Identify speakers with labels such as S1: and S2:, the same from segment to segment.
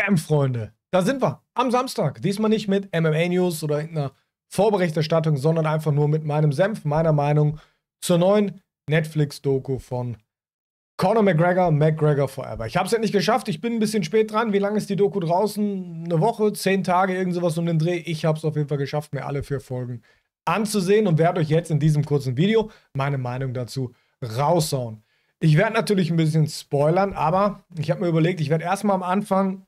S1: Bam, Freunde. Da sind wir. Am Samstag. Diesmal nicht mit MMA News oder irgendeiner Vorberichterstattung, sondern einfach nur mit meinem Senf, meiner Meinung zur neuen Netflix-Doku von Conor McGregor, McGregor Forever. Ich habe es ja nicht geschafft. Ich bin ein bisschen spät dran. Wie lange ist die Doku draußen? Eine Woche, zehn Tage, irgend sowas um den Dreh. Ich habe es auf jeden Fall geschafft, mir alle vier Folgen anzusehen und werde euch jetzt in diesem kurzen Video meine Meinung dazu raushauen. Ich werde natürlich ein bisschen spoilern, aber ich habe mir überlegt, ich werde erstmal am Anfang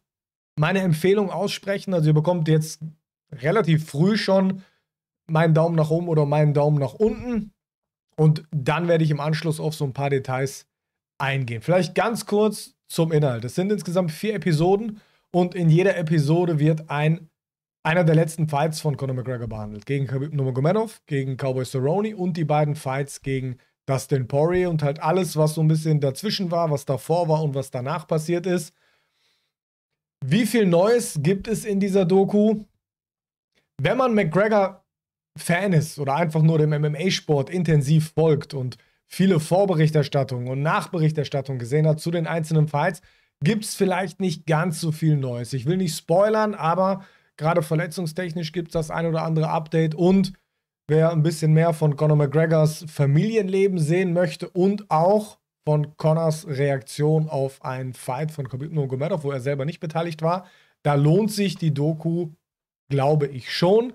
S1: meine Empfehlung aussprechen. Also ihr bekommt jetzt relativ früh schon meinen Daumen nach oben oder meinen Daumen nach unten. Und dann werde ich im Anschluss auf so ein paar Details eingehen. Vielleicht ganz kurz zum Inhalt. Es sind insgesamt vier Episoden und in jeder Episode wird ein einer der letzten Fights von Conor McGregor behandelt. Gegen Khabib Nurmagomedov, gegen Cowboy Cerrone und die beiden Fights gegen Dustin Poirier und halt alles, was so ein bisschen dazwischen war, was davor war und was danach passiert ist. Wie viel Neues gibt es in dieser Doku? Wenn man McGregor Fan ist oder einfach nur dem MMA-Sport intensiv folgt und viele Vorberichterstattungen und Nachberichterstattungen gesehen hat zu den einzelnen Fights, gibt es vielleicht nicht ganz so viel Neues. Ich will nicht spoilern, aber gerade verletzungstechnisch gibt es das ein oder andere Update und wer ein bisschen mehr von Conor McGregors Familienleben sehen möchte und auch von Connors Reaktion auf einen Fight von Khabib Nurmagomedov, wo er selber nicht beteiligt war. Da lohnt sich die Doku, glaube ich schon.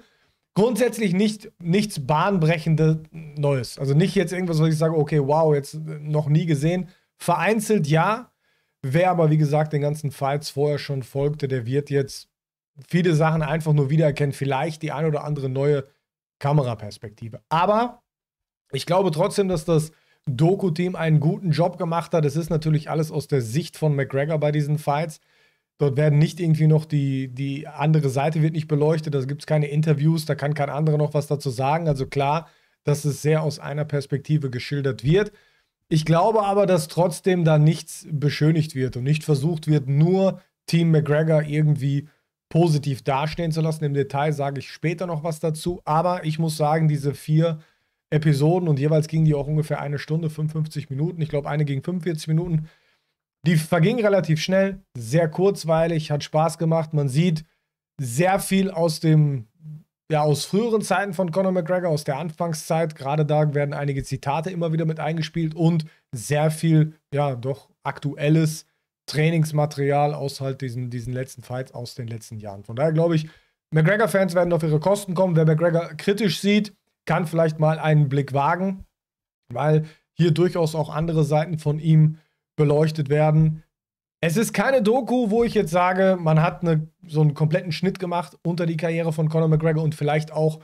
S1: Grundsätzlich nicht, nichts bahnbrechendes Neues. Also nicht jetzt irgendwas, wo ich sage, okay, wow, jetzt noch nie gesehen. Vereinzelt ja. Wer aber, wie gesagt, den ganzen Fights vorher schon folgte, der wird jetzt viele Sachen einfach nur wiedererkennen. Vielleicht die ein oder andere neue Kameraperspektive. Aber ich glaube trotzdem, dass das Doku-Team einen guten Job gemacht hat. Das ist natürlich alles aus der Sicht von McGregor bei diesen Fights. Dort werden nicht irgendwie noch die, die andere Seite wird nicht beleuchtet, da gibt es keine Interviews, da kann kein anderer noch was dazu sagen. Also klar, dass es sehr aus einer Perspektive geschildert wird. Ich glaube aber, dass trotzdem da nichts beschönigt wird und nicht versucht wird, nur Team McGregor irgendwie positiv dastehen zu lassen. Im Detail sage ich später noch was dazu. Aber ich muss sagen, diese vier Episoden und jeweils gingen die auch ungefähr eine Stunde, 55 Minuten. Ich glaube, eine ging 45 Minuten. Die vergingen relativ schnell, sehr kurzweilig, hat Spaß gemacht. Man sieht sehr viel aus dem, ja, aus früheren Zeiten von Conor McGregor, aus der Anfangszeit. Gerade da werden einige Zitate immer wieder mit eingespielt und sehr viel, ja, doch aktuelles Trainingsmaterial aus halt diesen, diesen letzten Fights aus den letzten Jahren. Von daher glaube ich, McGregor-Fans werden auf ihre Kosten kommen. Wer McGregor kritisch sieht, kann vielleicht mal einen Blick wagen, weil hier durchaus auch andere Seiten von ihm beleuchtet werden. Es ist keine Doku, wo ich jetzt sage, man hat eine, so einen kompletten Schnitt gemacht unter die Karriere von Conor McGregor und vielleicht auch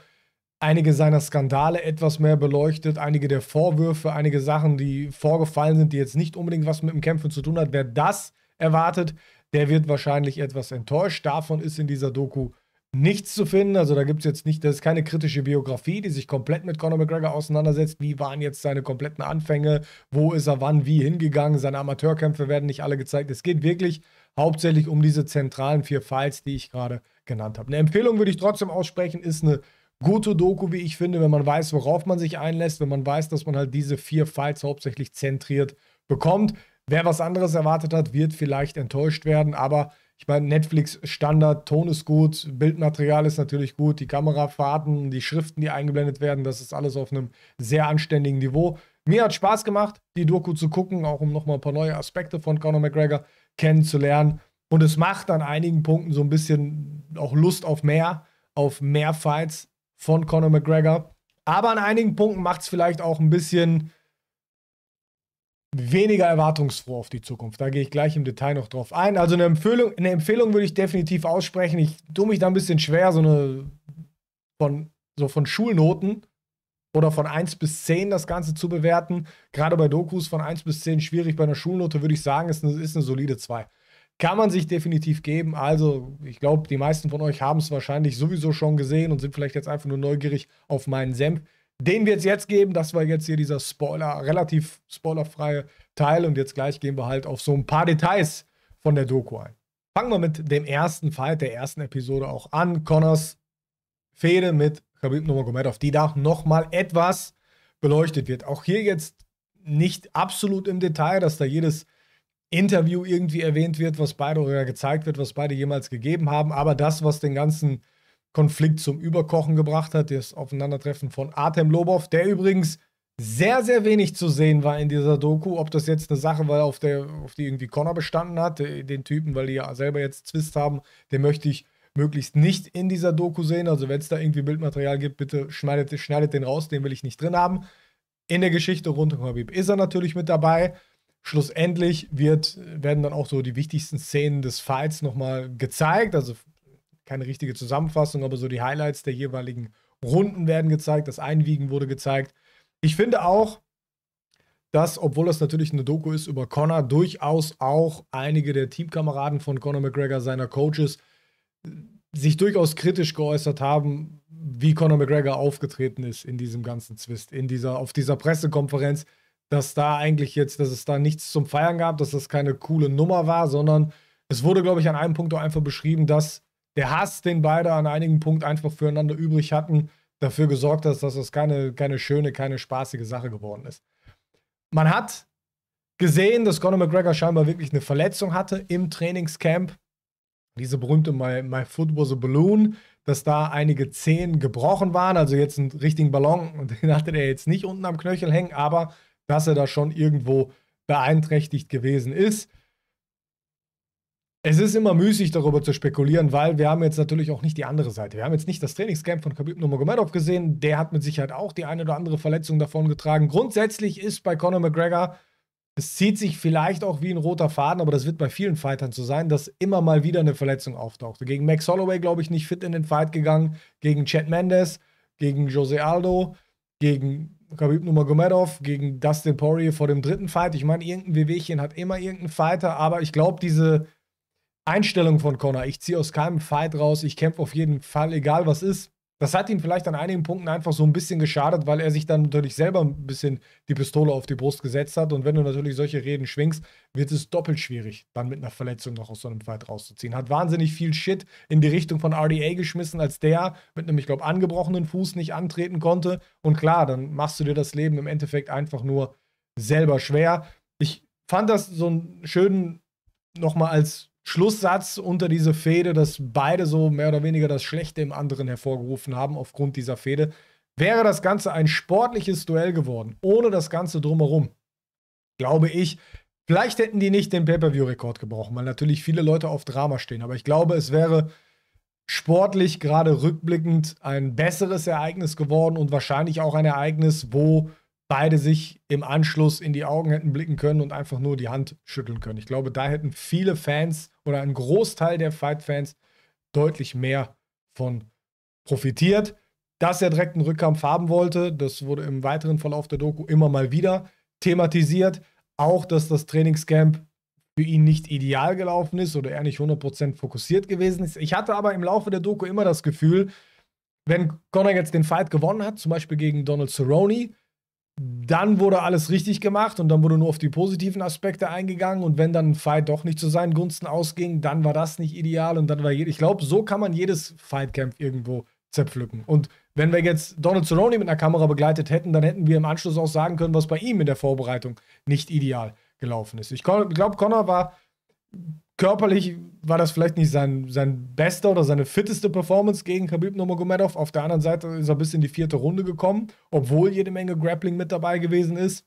S1: einige seiner Skandale etwas mehr beleuchtet, einige der Vorwürfe, einige Sachen, die vorgefallen sind, die jetzt nicht unbedingt was mit dem Kämpfen zu tun hat. Wer das erwartet, der wird wahrscheinlich etwas enttäuscht. Davon ist in dieser Doku nichts zu finden. Also da gibt es jetzt nicht, das ist keine kritische Biografie, die sich komplett mit Conor McGregor auseinandersetzt. Wie waren jetzt seine kompletten Anfänge? Wo ist er wann wie hingegangen? Seine Amateurkämpfe werden nicht alle gezeigt. Es geht wirklich hauptsächlich um diese zentralen vier Files, die ich gerade genannt habe. Eine Empfehlung würde ich trotzdem aussprechen, ist eine gute Doku, wie ich finde, wenn man weiß, worauf man sich einlässt, wenn man weiß, dass man halt diese vier Files hauptsächlich zentriert bekommt. Wer was anderes erwartet hat, wird vielleicht enttäuscht werden, aber ich meine, Netflix Standard, Ton ist gut, Bildmaterial ist natürlich gut, die Kamerafahrten, die Schriften, die eingeblendet werden, das ist alles auf einem sehr anständigen Niveau. Mir hat Spaß gemacht, die Doku zu gucken, auch um nochmal ein paar neue Aspekte von Conor McGregor kennenzulernen. Und es macht an einigen Punkten so ein bisschen auch Lust auf mehr, auf mehr Fights von Conor McGregor. Aber an einigen Punkten macht es vielleicht auch ein bisschen weniger erwartungsfroh auf die Zukunft. Da gehe ich gleich im Detail noch drauf ein. Also eine Empfehlung, eine Empfehlung würde ich definitiv aussprechen. Ich tue mich da ein bisschen schwer, so eine von, so von Schulnoten oder von 1 bis 10 das Ganze zu bewerten. Gerade bei Dokus von 1 bis 10 schwierig. Bei einer Schulnote würde ich sagen, ist ist eine solide 2. Kann man sich definitiv geben. Also, ich glaube, die meisten von euch haben es wahrscheinlich sowieso schon gesehen und sind vielleicht jetzt einfach nur neugierig auf meinen Senf den wird es jetzt geben. Das war jetzt hier dieser Spoiler, relativ spoilerfreie Teil. Und jetzt gleich gehen wir halt auf so ein paar Details von der Doku ein. Fangen wir mit dem ersten Fight der ersten Episode auch an. Connors Fehde mit Khabib Nurmagomedov, die da nochmal etwas beleuchtet wird. Auch hier jetzt nicht absolut im Detail, dass da jedes Interview irgendwie erwähnt wird, was beide oder gezeigt wird, was beide jemals gegeben haben. Aber das, was den ganzen Konflikt zum Überkochen gebracht hat. Das Aufeinandertreffen von Artem Lobov, der übrigens sehr, sehr wenig zu sehen war in dieser Doku. Ob das jetzt eine Sache war, auf, der, auf die irgendwie Connor bestanden hat, äh, den Typen, weil die ja selber jetzt Zwist haben, den möchte ich möglichst nicht in dieser Doku sehen. Also wenn es da irgendwie Bildmaterial gibt, bitte schneidet, schneidet den raus, den will ich nicht drin haben. In der Geschichte rund um Habib ist er natürlich mit dabei. Schlussendlich wird, werden dann auch so die wichtigsten Szenen des Fights nochmal gezeigt. Also keine richtige Zusammenfassung, aber so die Highlights der jeweiligen Runden werden gezeigt, das Einwiegen wurde gezeigt. Ich finde auch, dass, obwohl das natürlich eine Doku ist über Connor, durchaus auch einige der Teamkameraden von Conor McGregor, seiner Coaches, sich durchaus kritisch geäußert haben, wie Conor McGregor aufgetreten ist in diesem ganzen Zwist, in dieser, auf dieser Pressekonferenz, dass da eigentlich jetzt, dass es da nichts zum Feiern gab, dass das keine coole Nummer war, sondern es wurde, glaube ich, an einem Punkt auch einfach beschrieben, dass der Hass, den beide an einigen Punkten einfach füreinander übrig hatten, dafür gesorgt hat, dass das keine, keine schöne, keine spaßige Sache geworden ist. Man hat gesehen, dass Conor McGregor scheinbar wirklich eine Verletzung hatte im Trainingscamp. Diese berühmte My, My Foot was a Balloon, dass da einige Zehen gebrochen waren, also jetzt einen richtigen Ballon, den hatte er jetzt nicht unten am Knöchel hängen, aber dass er da schon irgendwo beeinträchtigt gewesen ist. Es ist immer müßig, darüber zu spekulieren, weil wir haben jetzt natürlich auch nicht die andere Seite. Wir haben jetzt nicht das Trainingscamp von Khabib Nurmagomedov gesehen. Der hat mit Sicherheit auch die eine oder andere Verletzung davongetragen. Grundsätzlich ist bei Conor McGregor, es zieht sich vielleicht auch wie ein roter Faden, aber das wird bei vielen Fightern so sein, dass immer mal wieder eine Verletzung auftauchte. Gegen Max Holloway, glaube ich, nicht fit in den Fight gegangen. Gegen Chad Mendes, gegen Jose Aldo, gegen Khabib Nurmagomedov gegen Dustin Poirier vor dem dritten Fight. Ich meine, irgendein Wehwehchen hat immer irgendeinen Fighter, aber ich glaube, diese Einstellung von Connor. Ich ziehe aus keinem Fight raus, ich kämpfe auf jeden Fall, egal was ist. Das hat ihn vielleicht an einigen Punkten einfach so ein bisschen geschadet, weil er sich dann natürlich selber ein bisschen die Pistole auf die Brust gesetzt hat. Und wenn du natürlich solche Reden schwingst, wird es doppelt schwierig, dann mit einer Verletzung noch aus so einem Fight rauszuziehen. Hat wahnsinnig viel Shit in die Richtung von RDA geschmissen, als der mit einem, ich glaube, angebrochenen Fuß nicht antreten konnte. Und klar, dann machst du dir das Leben im Endeffekt einfach nur selber schwer. Ich fand das so einen schönen, nochmal als Schlusssatz unter diese Fehde, dass beide so mehr oder weniger das Schlechte im anderen hervorgerufen haben aufgrund dieser Fehde, wäre das Ganze ein sportliches Duell geworden, ohne das Ganze drumherum. Glaube ich, vielleicht hätten die nicht den Pay-per-view-Rekord gebrochen, weil natürlich viele Leute auf Drama stehen, aber ich glaube, es wäre sportlich gerade rückblickend ein besseres Ereignis geworden und wahrscheinlich auch ein Ereignis, wo beide sich im Anschluss in die Augen hätten blicken können und einfach nur die Hand schütteln können. Ich glaube, da hätten viele Fans oder ein Großteil der Fight-Fans deutlich mehr von profitiert. Dass er direkt einen Rückkampf haben wollte, das wurde im weiteren Verlauf der Doku immer mal wieder thematisiert. Auch, dass das Trainingscamp für ihn nicht ideal gelaufen ist oder er nicht 100% fokussiert gewesen ist. Ich hatte aber im Laufe der Doku immer das Gefühl, wenn Conor jetzt den Fight gewonnen hat, zum Beispiel gegen Donald Cerrone, dann wurde alles richtig gemacht und dann wurde nur auf die positiven Aspekte eingegangen. Und wenn dann ein Fight doch nicht zu seinen Gunsten ausging, dann war das nicht ideal und dann war Ich glaube, so kann man jedes Fightcamp irgendwo zerpflücken. Und wenn wir jetzt Donald Cerrone mit einer Kamera begleitet hätten, dann hätten wir im Anschluss auch sagen können, was bei ihm in der Vorbereitung nicht ideal gelaufen ist. Ich glaube, Connor war körperlich war das vielleicht nicht sein, sein bester oder seine fitteste Performance gegen Khabib Nurmagomedov. Auf der anderen Seite ist er bis in die vierte Runde gekommen, obwohl jede Menge Grappling mit dabei gewesen ist.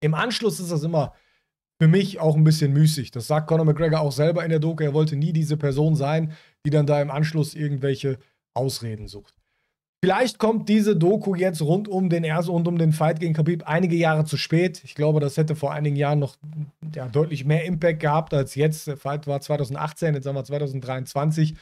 S1: Im Anschluss ist das immer für mich auch ein bisschen müßig. Das sagt Conor McGregor auch selber in der Doku. Er wollte nie diese Person sein, die dann da im Anschluss irgendwelche Ausreden sucht. Vielleicht kommt diese Doku jetzt rund um den Erso und um den Fight gegen Khabib einige Jahre zu spät. Ich glaube, das hätte vor einigen Jahren noch ja, deutlich mehr Impact gehabt als jetzt. Der Fight war 2018, jetzt haben wir 2023.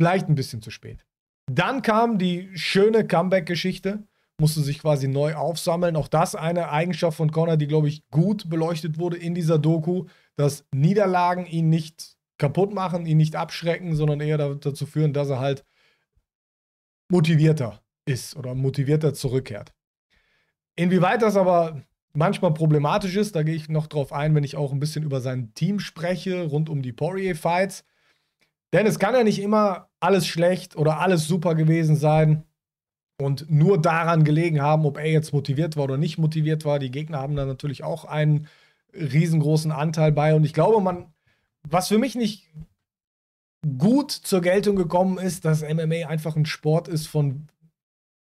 S1: Vielleicht ein bisschen zu spät. Dann kam die schöne Comeback-Geschichte, musste sich quasi neu aufsammeln. Auch das eine Eigenschaft von Connor, die, glaube ich, gut beleuchtet wurde in dieser Doku, dass Niederlagen ihn nicht kaputt machen, ihn nicht abschrecken, sondern eher dazu führen, dass er halt motivierter ist oder motivierter zurückkehrt. Inwieweit das aber manchmal problematisch ist, da gehe ich noch drauf ein, wenn ich auch ein bisschen über sein Team spreche, rund um die Poirier-Fights. Denn es kann ja nicht immer alles schlecht oder alles super gewesen sein und nur daran gelegen haben, ob er jetzt motiviert war oder nicht motiviert war. Die Gegner haben da natürlich auch einen riesengroßen Anteil bei. Und ich glaube, man, was für mich nicht gut zur Geltung gekommen ist, dass MMA einfach ein Sport ist von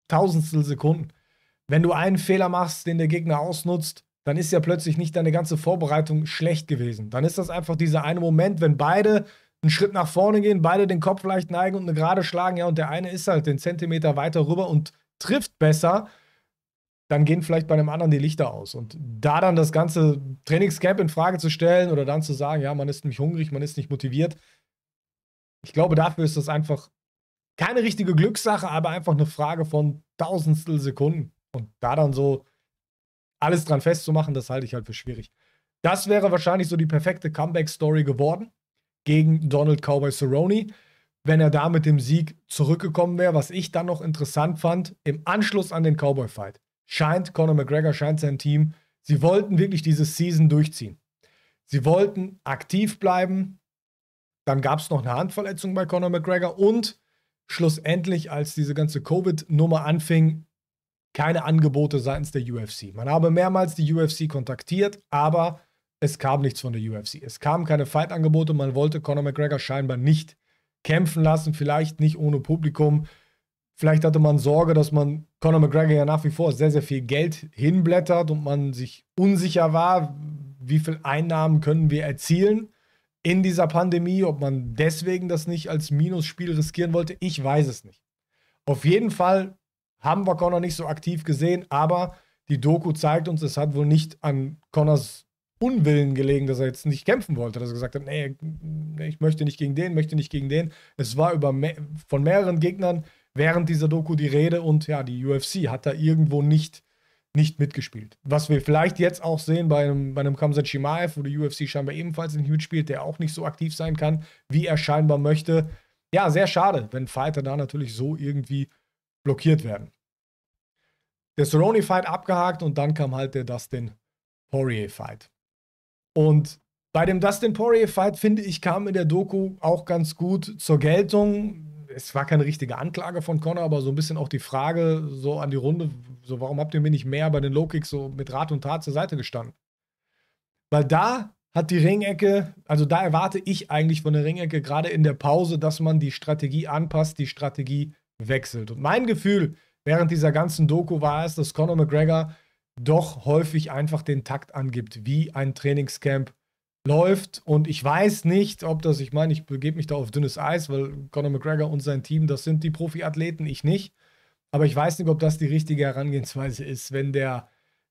S1: tausendstel Sekunden. Wenn du einen Fehler machst, den der Gegner ausnutzt, dann ist ja plötzlich nicht deine ganze Vorbereitung schlecht gewesen. Dann ist das einfach dieser eine Moment, wenn beide einen Schritt nach vorne gehen, beide den Kopf leicht neigen und eine Gerade schlagen, ja, und der eine ist halt den Zentimeter weiter rüber und trifft besser, dann gehen vielleicht bei einem anderen die Lichter aus. Und da dann das ganze Trainingscamp in Frage zu stellen oder dann zu sagen, ja, man ist nämlich hungrig, man ist nicht motiviert, ich glaube, dafür ist das einfach keine richtige Glückssache, aber einfach eine Frage von tausendstel Sekunden. Und da dann so alles dran festzumachen, das halte ich halt für schwierig. Das wäre wahrscheinlich so die perfekte Comeback-Story geworden gegen Donald Cowboy Cerrone, wenn er da mit dem Sieg zurückgekommen wäre. Was ich dann noch interessant fand, im Anschluss an den Cowboy-Fight scheint Conor McGregor, scheint sein Team, sie wollten wirklich diese Season durchziehen. Sie wollten aktiv bleiben, dann gab es noch eine Handverletzung bei Conor McGregor und schlussendlich, als diese ganze Covid-Nummer anfing, keine Angebote seitens der UFC. Man habe mehrmals die UFC kontaktiert, aber es kam nichts von der UFC. Es kamen keine Fight-Angebote. Man wollte Conor McGregor scheinbar nicht kämpfen lassen, vielleicht nicht ohne Publikum. Vielleicht hatte man Sorge, dass man Conor McGregor ja nach wie vor sehr, sehr viel Geld hinblättert und man sich unsicher war, wie viel Einnahmen können wir erzielen in dieser Pandemie, ob man deswegen das nicht als Minusspiel riskieren wollte, ich weiß es nicht. Auf jeden Fall haben wir Connor nicht so aktiv gesehen, aber die Doku zeigt uns, es hat wohl nicht an Connors Unwillen gelegen, dass er jetzt nicht kämpfen wollte, dass er gesagt hat, nee, ich möchte nicht gegen den, möchte nicht gegen den. Es war über me von mehreren Gegnern während dieser Doku die Rede und ja, die UFC hat da irgendwo nicht nicht mitgespielt. Was wir vielleicht jetzt auch sehen bei einem, bei einem Kamsat Shimaev, wo die UFC scheinbar ebenfalls nicht mitspielt, der auch nicht so aktiv sein kann, wie er scheinbar möchte. Ja, sehr schade, wenn Fighter da natürlich so irgendwie blockiert werden. Der Cerrone-Fight abgehakt und dann kam halt der Dustin Poirier-Fight. Und bei dem Dustin Poirier-Fight, finde ich, kam in der Doku auch ganz gut zur Geltung, es war keine richtige Anklage von Connor, aber so ein bisschen auch die Frage so an die Runde, so warum habt ihr mir nicht mehr bei den Low-Kicks so mit Rat und Tat zur Seite gestanden? Weil da hat die Ringecke, also da erwarte ich eigentlich von der Ringecke gerade in der Pause, dass man die Strategie anpasst, die Strategie wechselt. Und mein Gefühl während dieser ganzen Doku war es, dass Conor McGregor doch häufig einfach den Takt angibt, wie ein Trainingscamp läuft. Und ich weiß nicht, ob das, ich meine, ich begebe mich da auf dünnes Eis, weil Conor McGregor und sein Team, das sind die Profiathleten, ich nicht. Aber ich weiß nicht, ob das die richtige Herangehensweise ist, wenn der,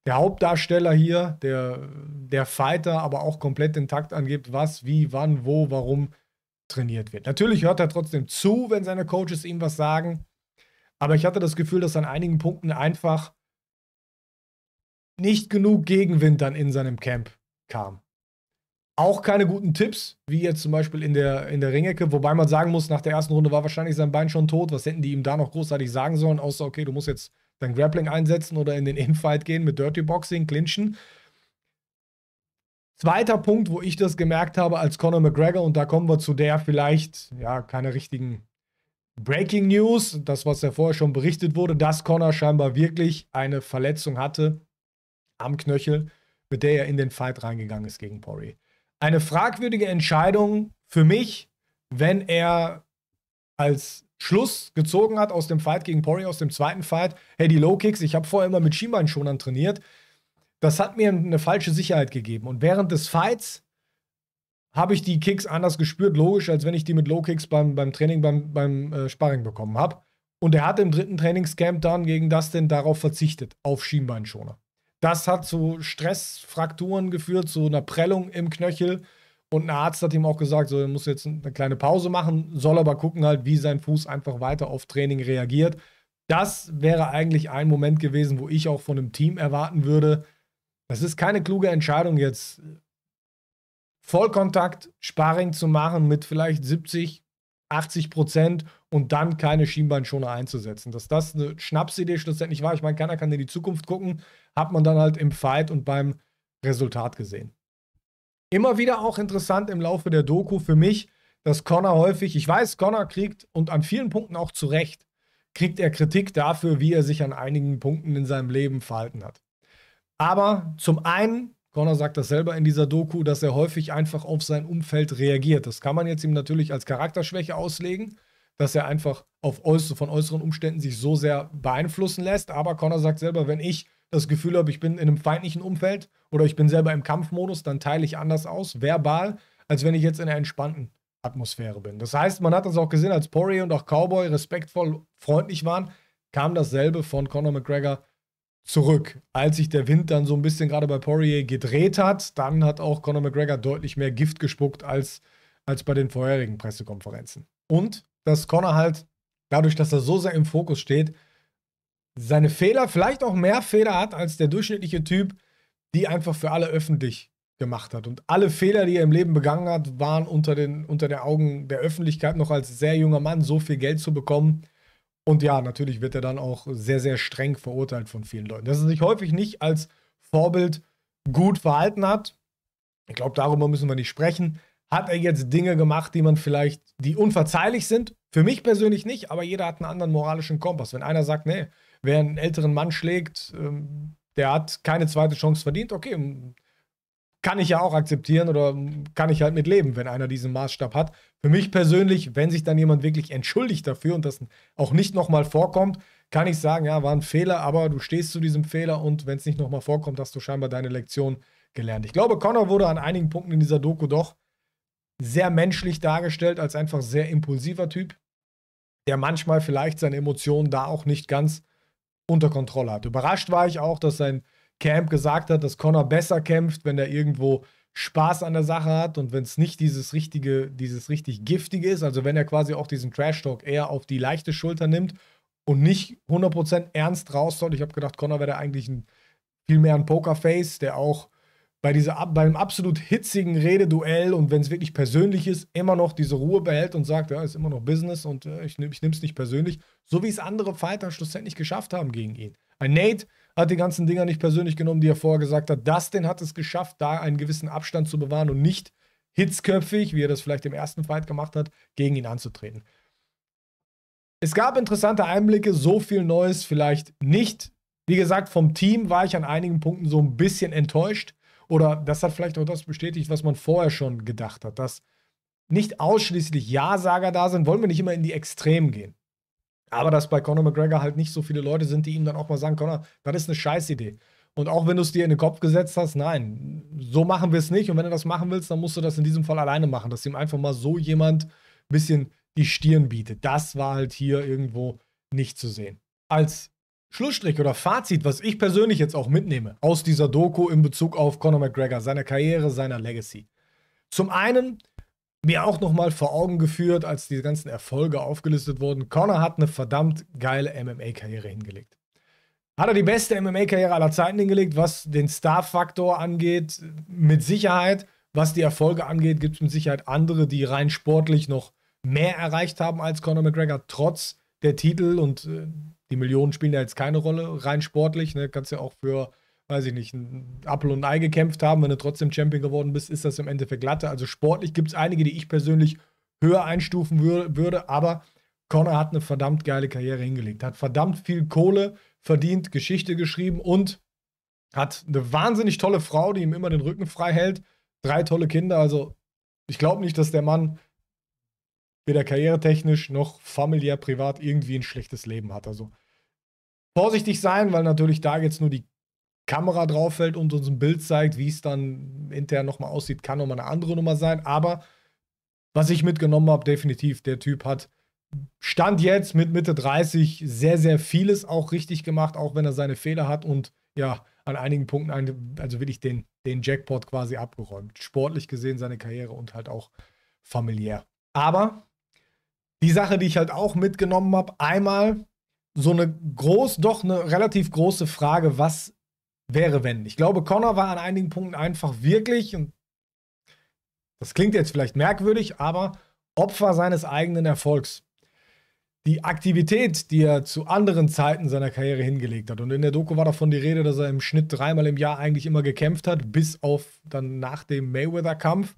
S1: der Hauptdarsteller hier, der, der Fighter, aber auch komplett den Takt angibt, was, wie, wann, wo, warum trainiert wird. Natürlich hört er trotzdem zu, wenn seine Coaches ihm was sagen. Aber ich hatte das Gefühl, dass an einigen Punkten einfach nicht genug Gegenwind dann in seinem Camp kam. Auch keine guten Tipps, wie jetzt zum Beispiel in der, in der Ringecke, wobei man sagen muss, nach der ersten Runde war wahrscheinlich sein Bein schon tot. Was hätten die ihm da noch großartig sagen sollen, außer, okay, du musst jetzt dein Grappling einsetzen oder in den Infight gehen mit Dirty Boxing, Clinchen. Zweiter Punkt, wo ich das gemerkt habe als Conor McGregor, und da kommen wir zu der vielleicht, ja, keine richtigen Breaking News, das, was ja vorher schon berichtet wurde, dass Conor scheinbar wirklich eine Verletzung hatte am Knöchel, mit der er in den Fight reingegangen ist gegen Poirier eine fragwürdige Entscheidung für mich, wenn er als Schluss gezogen hat aus dem Fight gegen Pori, aus dem zweiten Fight, hey, die Low Kicks, ich habe vorher immer mit Schienbeinschonern trainiert, das hat mir eine falsche Sicherheit gegeben. Und während des Fights habe ich die Kicks anders gespürt, logisch, als wenn ich die mit Low Kicks beim, beim Training, beim, beim äh, Sparring bekommen habe. Und er hat im dritten Trainingscamp dann gegen das denn darauf verzichtet, auf Schienbeinschoner. Das hat zu Stressfrakturen geführt, zu einer Prellung im Knöchel. Und ein Arzt hat ihm auch gesagt, so, er muss jetzt eine kleine Pause machen, soll aber gucken halt, wie sein Fuß einfach weiter auf Training reagiert. Das wäre eigentlich ein Moment gewesen, wo ich auch von einem Team erwarten würde, das ist keine kluge Entscheidung jetzt, Vollkontakt, Sparring zu machen mit vielleicht 70, 80 Prozent und dann keine Schienbeinschoner einzusetzen. Dass das eine Schnapsidee schlussendlich war, ich meine, keiner kann in die Zukunft gucken, hat man dann halt im Fight und beim Resultat gesehen. Immer wieder auch interessant im Laufe der Doku für mich, dass Connor häufig, ich weiß, Connor kriegt und an vielen Punkten auch zu Recht, kriegt er Kritik dafür, wie er sich an einigen Punkten in seinem Leben verhalten hat. Aber zum einen Connor sagt das selber in dieser Doku, dass er häufig einfach auf sein Umfeld reagiert. Das kann man jetzt ihm natürlich als Charakterschwäche auslegen, dass er einfach auf äußere, von äußeren Umständen sich so sehr beeinflussen lässt. Aber Connor sagt selber, wenn ich das Gefühl habe, ich bin in einem feindlichen Umfeld oder ich bin selber im Kampfmodus, dann teile ich anders aus, verbal, als wenn ich jetzt in einer entspannten Atmosphäre bin. Das heißt, man hat das auch gesehen, als Pori und auch Cowboy respektvoll, freundlich waren, kam dasselbe von Conor McGregor zurück. Als sich der Wind dann so ein bisschen gerade bei Poirier gedreht hat, dann hat auch Conor McGregor deutlich mehr Gift gespuckt als, als bei den vorherigen Pressekonferenzen. Und dass Conor halt dadurch, dass er so sehr im Fokus steht, seine Fehler, vielleicht auch mehr Fehler hat als der durchschnittliche Typ, die einfach für alle öffentlich gemacht hat. Und alle Fehler, die er im Leben begangen hat, waren unter den unter der Augen der Öffentlichkeit noch als sehr junger Mann so viel Geld zu bekommen, und ja, natürlich wird er dann auch sehr, sehr streng verurteilt von vielen Leuten. Dass er sich häufig nicht als Vorbild gut verhalten hat. Ich glaube, darüber müssen wir nicht sprechen. Hat er jetzt Dinge gemacht, die man vielleicht, die unverzeihlich sind? Für mich persönlich nicht, aber jeder hat einen anderen moralischen Kompass. Wenn einer sagt, nee, wer einen älteren Mann schlägt, ähm, der hat keine zweite Chance verdient, okay, kann ich ja auch akzeptieren oder kann ich halt mit leben, wenn einer diesen Maßstab hat. Für mich persönlich, wenn sich dann jemand wirklich entschuldigt dafür und das auch nicht nochmal vorkommt, kann ich sagen, ja, war ein Fehler, aber du stehst zu diesem Fehler und wenn es nicht nochmal vorkommt, hast du scheinbar deine Lektion gelernt. Ich glaube, Connor wurde an einigen Punkten in dieser Doku doch sehr menschlich dargestellt, als einfach sehr impulsiver Typ, der manchmal vielleicht seine Emotionen da auch nicht ganz unter Kontrolle hat. Überrascht war ich auch, dass sein Camp gesagt hat, dass Connor besser kämpft, wenn er irgendwo Spaß an der Sache hat und wenn es nicht dieses richtige, dieses richtig giftige ist, also wenn er quasi auch diesen Trash-Talk eher auf die leichte Schulter nimmt und nicht 100% ernst raus soll. Ich habe gedacht, Connor wäre eigentlich ein, viel mehr ein Pokerface, der auch bei, dieser, bei einem absolut hitzigen Rededuell und wenn es wirklich persönlich ist, immer noch diese Ruhe behält und sagt, ja, ist immer noch Business und äh, ich, ich nehme es nicht persönlich, so wie es andere Fighter schlussendlich geschafft haben gegen ihn. Ein Nate, hat die ganzen Dinger nicht persönlich genommen, die er vorher gesagt hat. Dustin hat es geschafft, da einen gewissen Abstand zu bewahren und nicht hitzköpfig, wie er das vielleicht im ersten Fight gemacht hat, gegen ihn anzutreten. Es gab interessante Einblicke, so viel Neues vielleicht nicht. Wie gesagt, vom Team war ich an einigen Punkten so ein bisschen enttäuscht. Oder das hat vielleicht auch das bestätigt, was man vorher schon gedacht hat, dass nicht ausschließlich Ja-Sager da sind, wollen wir nicht immer in die Extremen gehen. Aber dass bei Conor McGregor halt nicht so viele Leute sind, die ihm dann auch mal sagen, Conor, das ist eine Scheißidee. Und auch wenn du es dir in den Kopf gesetzt hast, nein, so machen wir es nicht. Und wenn du das machen willst, dann musst du das in diesem Fall alleine machen, dass ihm einfach mal so jemand ein bisschen die Stirn bietet. Das war halt hier irgendwo nicht zu sehen. Als Schlussstrich oder Fazit, was ich persönlich jetzt auch mitnehme aus dieser Doku in Bezug auf Conor McGregor, seiner Karriere, seiner Legacy. Zum einen, mir auch nochmal vor Augen geführt, als die ganzen Erfolge aufgelistet wurden. Connor hat eine verdammt geile MMA-Karriere hingelegt. Hat er die beste MMA-Karriere aller Zeiten hingelegt, was den Star-Faktor angeht, mit Sicherheit. Was die Erfolge angeht, gibt es mit Sicherheit andere, die rein sportlich noch mehr erreicht haben als Conor McGregor, trotz der Titel und äh, die Millionen spielen da jetzt keine Rolle, rein sportlich. Ne? Kannst ja auch für weiß ich nicht, ein Apfel und ein Ei gekämpft haben, wenn du trotzdem Champion geworden bist, ist das im Endeffekt glatte. Also sportlich gibt es einige, die ich persönlich höher einstufen wür würde, aber Connor hat eine verdammt geile Karriere hingelegt, hat verdammt viel Kohle verdient, Geschichte geschrieben und hat eine wahnsinnig tolle Frau, die ihm immer den Rücken frei hält, drei tolle Kinder, also ich glaube nicht, dass der Mann weder karrieretechnisch noch familiär privat irgendwie ein schlechtes Leben hat. Also vorsichtig sein, weil natürlich da jetzt nur die Kamera drauf fällt und uns ein Bild zeigt, wie es dann intern nochmal aussieht, kann nochmal eine andere Nummer sein. Aber was ich mitgenommen habe, definitiv, der Typ hat Stand jetzt mit Mitte 30 sehr, sehr vieles auch richtig gemacht, auch wenn er seine Fehler hat und ja, an einigen Punkten, also wirklich den, den Jackpot quasi abgeräumt. Sportlich gesehen seine Karriere und halt auch familiär. Aber die Sache, die ich halt auch mitgenommen habe, einmal so eine groß, doch eine relativ große Frage, was wäre, wenn. Ich glaube, Connor war an einigen Punkten einfach wirklich, und das klingt jetzt vielleicht merkwürdig, aber Opfer seines eigenen Erfolgs. Die Aktivität, die er zu anderen Zeiten seiner Karriere hingelegt hat. Und in der Doku war davon die Rede, dass er im Schnitt dreimal im Jahr eigentlich immer gekämpft hat, bis auf dann nach dem Mayweather-Kampf.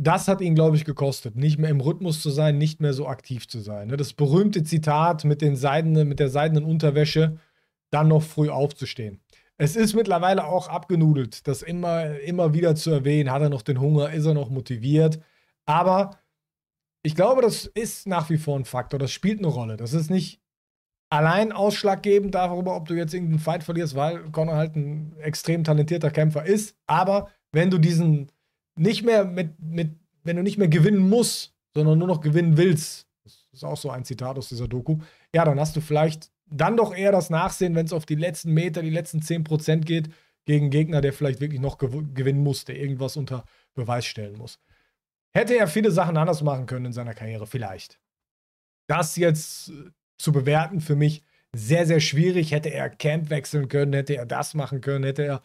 S1: Das hat ihn, glaube ich, gekostet, nicht mehr im Rhythmus zu sein, nicht mehr so aktiv zu sein. Ne, das berühmte Zitat mit, den seidenen, mit der seidenen Unterwäsche, dann noch früh aufzustehen. Es ist mittlerweile auch abgenudelt, das immer, immer wieder zu erwähnen. Hat er noch den Hunger? Ist er noch motiviert? Aber ich glaube, das ist nach wie vor ein Faktor. Das spielt eine Rolle. Das ist nicht allein ausschlaggebend darüber, ob du jetzt irgendeinen Fight verlierst, weil Conor halt ein extrem talentierter Kämpfer ist. Aber wenn du diesen nicht mehr mit, mit wenn du nicht mehr gewinnen musst, sondern nur noch gewinnen willst, das ist auch so ein Zitat aus dieser Doku, ja, dann hast du vielleicht dann doch eher das Nachsehen, wenn es auf die letzten Meter, die letzten 10% geht, gegen Gegner, der vielleicht wirklich noch gewinnen muss, der irgendwas unter Beweis stellen muss. Hätte er viele Sachen anders machen können in seiner Karriere, vielleicht. Das jetzt äh, zu bewerten für mich sehr, sehr schwierig. Hätte er Camp wechseln können, hätte er das machen können, hätte er.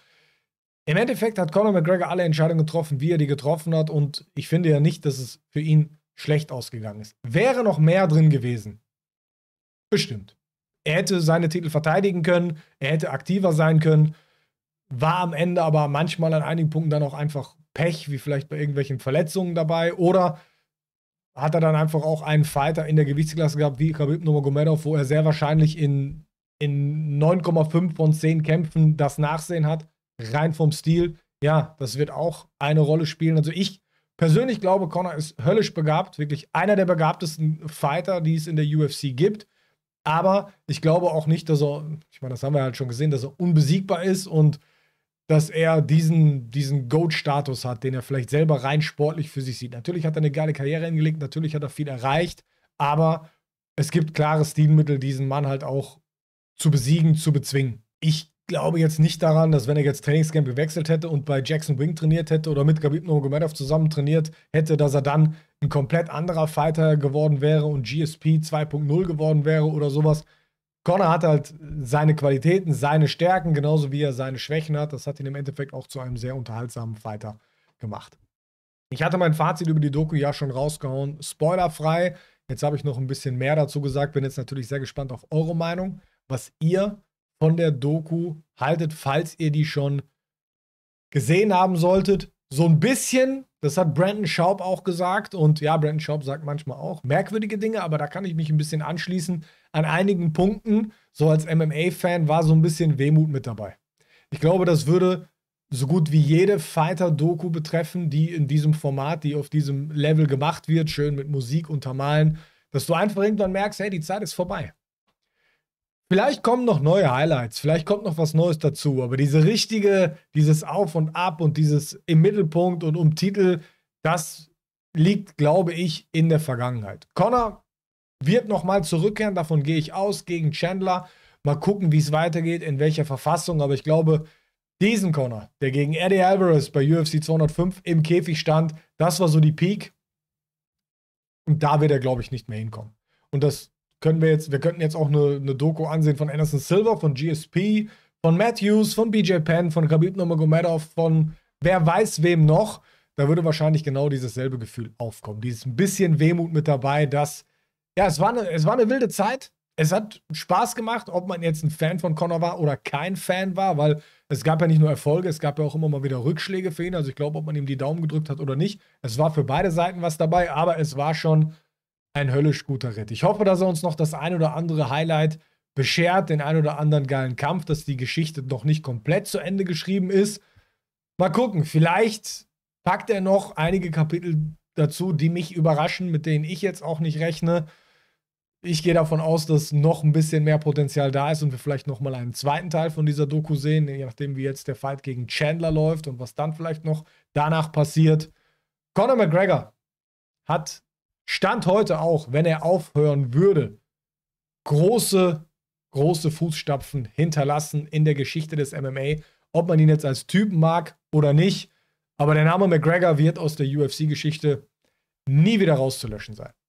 S1: Im Endeffekt hat Conor McGregor alle Entscheidungen getroffen, wie er die getroffen hat. Und ich finde ja nicht, dass es für ihn schlecht ausgegangen ist. Wäre noch mehr drin gewesen. Bestimmt. Er hätte seine Titel verteidigen können, er hätte aktiver sein können, war am Ende aber manchmal an einigen Punkten dann auch einfach Pech, wie vielleicht bei irgendwelchen Verletzungen dabei. Oder hat er dann einfach auch einen Fighter in der Gewichtsklasse gehabt, wie Khabib Nurmagomedov, wo er sehr wahrscheinlich in, in 9,5 von 10 Kämpfen das Nachsehen hat, rein vom Stil. Ja, das wird auch eine Rolle spielen. Also ich persönlich glaube, Connor ist höllisch begabt, wirklich einer der begabtesten Fighter, die es in der UFC gibt. Aber ich glaube auch nicht, dass er, ich meine, das haben wir halt schon gesehen, dass er unbesiegbar ist und dass er diesen, diesen Goat-Status hat, den er vielleicht selber rein sportlich für sich sieht. Natürlich hat er eine geile Karriere hingelegt, natürlich hat er viel erreicht, aber es gibt klare Stilmittel, diesen Mann halt auch zu besiegen, zu bezwingen. Ich glaube jetzt nicht daran, dass wenn er jetzt Trainingscamp gewechselt hätte und bei Jackson Wing trainiert hätte oder mit Gabib Nurmagomedov zusammen trainiert hätte, dass er dann ein komplett anderer Fighter geworden wäre und GSP 2.0 geworden wäre oder sowas. Connor hat halt seine Qualitäten, seine Stärken, genauso wie er seine Schwächen hat. Das hat ihn im Endeffekt auch zu einem sehr unterhaltsamen Fighter gemacht. Ich hatte mein Fazit über die Doku ja schon rausgehauen. Spoilerfrei. Jetzt habe ich noch ein bisschen mehr dazu gesagt. Bin jetzt natürlich sehr gespannt auf eure Meinung, was ihr von der Doku haltet, falls ihr die schon gesehen haben solltet. So ein bisschen, das hat Brandon Schaub auch gesagt und ja, Brandon Schaub sagt manchmal auch merkwürdige Dinge, aber da kann ich mich ein bisschen anschließen. An einigen Punkten, so als MMA-Fan, war so ein bisschen Wehmut mit dabei. Ich glaube, das würde so gut wie jede Fighter-Doku betreffen, die in diesem Format, die auf diesem Level gemacht wird, schön mit Musik untermalen, dass du einfach irgendwann merkst, hey, die Zeit ist vorbei. Vielleicht kommen noch neue Highlights, vielleicht kommt noch was Neues dazu, aber diese richtige, dieses Auf und Ab und dieses im Mittelpunkt und um Titel, das liegt, glaube ich, in der Vergangenheit. Connor wird nochmal zurückkehren, davon gehe ich aus, gegen Chandler. Mal gucken, wie es weitergeht, in welcher Verfassung, aber ich glaube, diesen Connor, der gegen Eddie Alvarez bei UFC 205 im Käfig stand, das war so die Peak. Und da wird er, glaube ich, nicht mehr hinkommen. Und das können wir jetzt, wir könnten jetzt auch eine, eine Doku ansehen von Anderson Silver, von GSP, von Matthews, von BJ Penn, von Khabib Nurmagomedov, von wer weiß wem noch. Da würde wahrscheinlich genau dieses selbe Gefühl aufkommen. Dieses ein bisschen Wehmut mit dabei, dass, ja, es war eine, es war eine wilde Zeit. Es hat Spaß gemacht, ob man jetzt ein Fan von Connor war oder kein Fan war, weil es gab ja nicht nur Erfolge, es gab ja auch immer mal wieder Rückschläge für ihn. Also ich glaube, ob man ihm die Daumen gedrückt hat oder nicht, es war für beide Seiten was dabei, aber es war schon ein höllisch guter Ritt. Ich hoffe, dass er uns noch das ein oder andere Highlight beschert, den ein oder anderen geilen Kampf, dass die Geschichte noch nicht komplett zu Ende geschrieben ist. Mal gucken, vielleicht packt er noch einige Kapitel dazu, die mich überraschen, mit denen ich jetzt auch nicht rechne. Ich gehe davon aus, dass noch ein bisschen mehr Potenzial da ist und wir vielleicht noch mal einen zweiten Teil von dieser Doku sehen, je nachdem wie jetzt der Fight gegen Chandler läuft und was dann vielleicht noch danach passiert. Conor McGregor hat Stand heute auch, wenn er aufhören würde, große, große Fußstapfen hinterlassen in der Geschichte des MMA. Ob man ihn jetzt als Typen mag oder nicht, aber der Name McGregor wird aus der UFC-Geschichte nie wieder rauszulöschen sein.